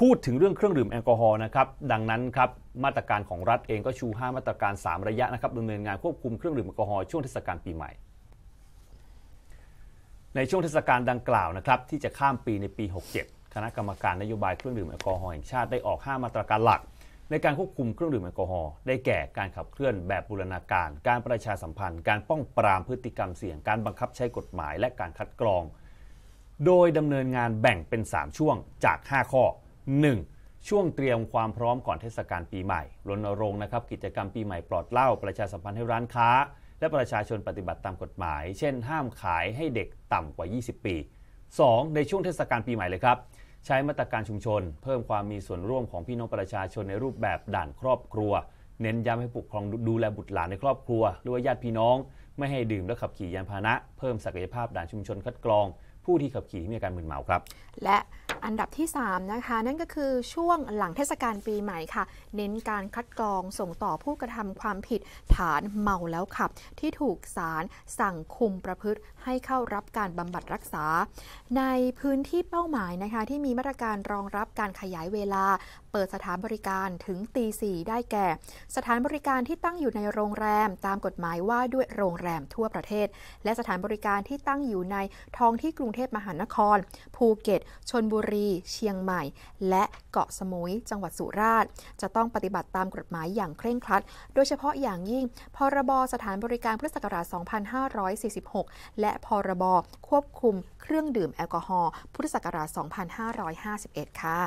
พูดถึงเรื่องเครื่องดื่มแอลกอฮอล์นะครับดังนั้นครับมาตรการของรัฐเองก็ชู 5 มาตรการ 3 ระยะนะครับดำเนินงานควบคุมเครื่องดื่มแอลกอฮอล์ช่วงเทศกาลปีใหม่ ในช่วงเทศกาลดังกล่าวนะครับที่จะข้ามปีในปี 67 คณะกรรมการนโยบายเครื่องดื่มแอลกอฮอล์แห่งชาติได้ออก 5 มาตรการหลัก ในการควบคุมเครื่องดื่มแอลกอฮอล์ได้แก่การขับเคลื่อนแบบบูรณาการ การประชาสัมพันธ์ การป้องปรามพฤติกรรมเสี่ยงการบังคับใช้กฎหมายและการคัดกรอง โดยดำเนินงานแบ่งเป็น 3 ช่วงจาก 5 ข้อ 1. ช่วงเตรียมความพร้อมก่อนเทศกาลปีใหม่รณรงค์นะครับกิจกรรมปีใหม่ปลอดเหล้าประชาสัมพันธ์ให้ร้านค้า และประชาชนปฏิบัติตามกฎหมาย เช่น ห้ามขายให้เด็กต่ำกว่า 20 ปี 2. ในช่วงเทศกาลปีใหม่เลยครับ ใช้มาตรการชุมชน เพิ่มความมีส่วนร่วมของพี่น้องประชาชนในรูปแบบด่านครอบครัว เน้นย้ำให้ผู้ปกครองดูแลบุตรหลานในครอบครัวหรือว่าญาติพี่น้อง ไม่ให้ดื่มและขับขี่ยานพาหนะ เพิ่มศักยภาพด่านชุมชนคัดกรองผู้ที่ขับขี่มีอาการมึนเมาครับ และอันดับที่ 3นะคะนั่นก็คือช่วงหลังเทศกาลปีใหม่ค่ะ เน้นการคัดกรองส่งต่อผู้กระทำความผิดฐานเมาแล้วขับ ที่ถูกศาลสั่งคุมประพฤติให้เข้ารับการบำบัดรักษา ในพื้นที่เป้าหมายนะคะที่มีมาตรการรองรับการขยายเวลา เปิดสถานบริการถึงตีสี่ได้แก่ สถานบริการที่ตั้งอยู่ในโรงแรมตามกฎหมายว่าด้วยโรงแรมทั่วประเทศ และสถานบริการที่ตั้งอยู่ในท้องที่กรุงเทเทพมหานคร ภูเก็ต ชนบุรี เชียงใหม่ และเกาะสมุย จังหวัดสุราษฎร์ จะต้องปฏิบัติตามกฎหมายอย่างเคร่งครัด โดยเฉพาะอย่างยิ่ง พรบสถานบริการพุทธศักราช2546 และ พรบควบคุมเครื่องดื่มแอลกอฮอล์พุทธศักราช2551 ค่ะ